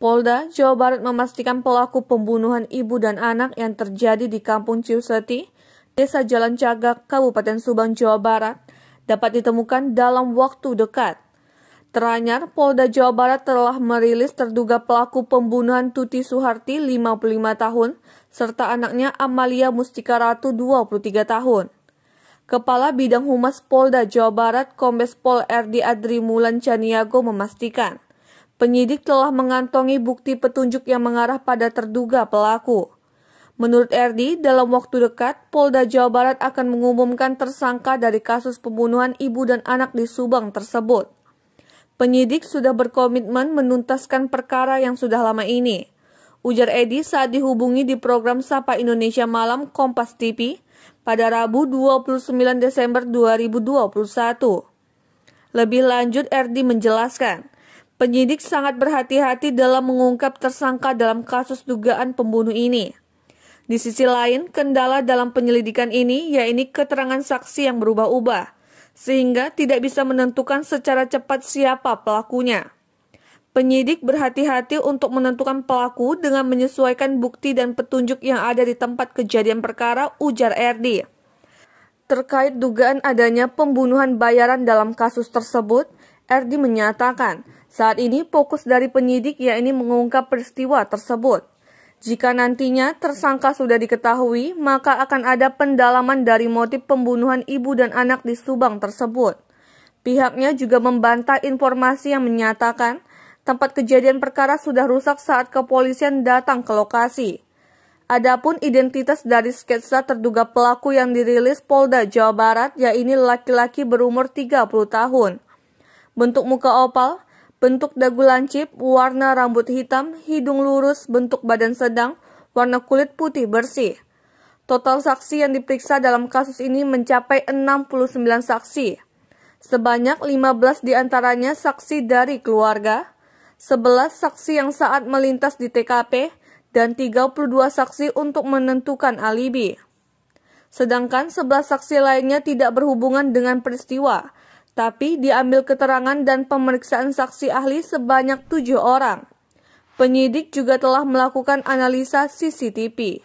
Polda, Jawa Barat memastikan pelaku pembunuhan ibu dan anak yang terjadi di Kampung Ciuseti, Desa Jalan Cagak, Kabupaten Subang, Jawa Barat, dapat ditemukan dalam waktu dekat. Teranyar, Polda Jawa Barat telah merilis terduga pelaku pembunuhan Tuti Suharti, 55 tahun, serta anaknya Amalia Mustika Ratu, 23 tahun. Kepala Bidang Humas Polda Jawa Barat, Kombes Pol RD Adri Mulan Caniago memastikan, Penyidik telah mengantongi bukti petunjuk yang mengarah pada terduga pelaku. Menurut Erdi, dalam waktu dekat, Polda Jawa Barat akan mengumumkan tersangka dari kasus pembunuhan ibu dan anak di Subang tersebut. Penyidik sudah berkomitmen menuntaskan perkara yang sudah lama ini. Ujar Edi saat dihubungi di program Sapa Indonesia Malam Kompas TV pada Rabu 29 Desember 2021. Lebih lanjut, Erdi menjelaskan, Penyidik sangat berhati-hati dalam mengungkap tersangka dalam kasus dugaan pembunuh ini. Di sisi lain, kendala dalam penyelidikan ini yaitu keterangan saksi yang berubah-ubah, sehingga tidak bisa menentukan secara cepat siapa pelakunya. Penyidik berhati-hati untuk menentukan pelaku dengan menyesuaikan bukti dan petunjuk yang ada di tempat kejadian perkara, ujar RD. Terkait dugaan adanya pembunuhan bayaran dalam kasus tersebut, Erdi menyatakan, saat ini fokus dari penyidik yakni mengungkap peristiwa tersebut. Jika nantinya tersangka sudah diketahui, maka akan ada pendalaman dari motif pembunuhan ibu dan anak di Subang tersebut. Pihaknya juga membantah informasi yang menyatakan tempat kejadian perkara sudah rusak saat kepolisian datang ke lokasi. Adapun identitas dari sketsa terduga pelaku yang dirilis Polda Jawa Barat yaitu laki-laki berumur 30 tahun bentuk muka opal, bentuk dagu lancip, warna rambut hitam, hidung lurus, bentuk badan sedang, warna kulit putih bersih. Total saksi yang diperiksa dalam kasus ini mencapai 69 saksi. Sebanyak 15 diantaranya saksi dari keluarga, 11 saksi yang saat melintas di TKP, dan 32 saksi untuk menentukan alibi. Sedangkan 11 saksi lainnya tidak berhubungan dengan peristiwa, tapi diambil keterangan dan pemeriksaan saksi ahli sebanyak tujuh orang. Penyidik juga telah melakukan analisa CCTV.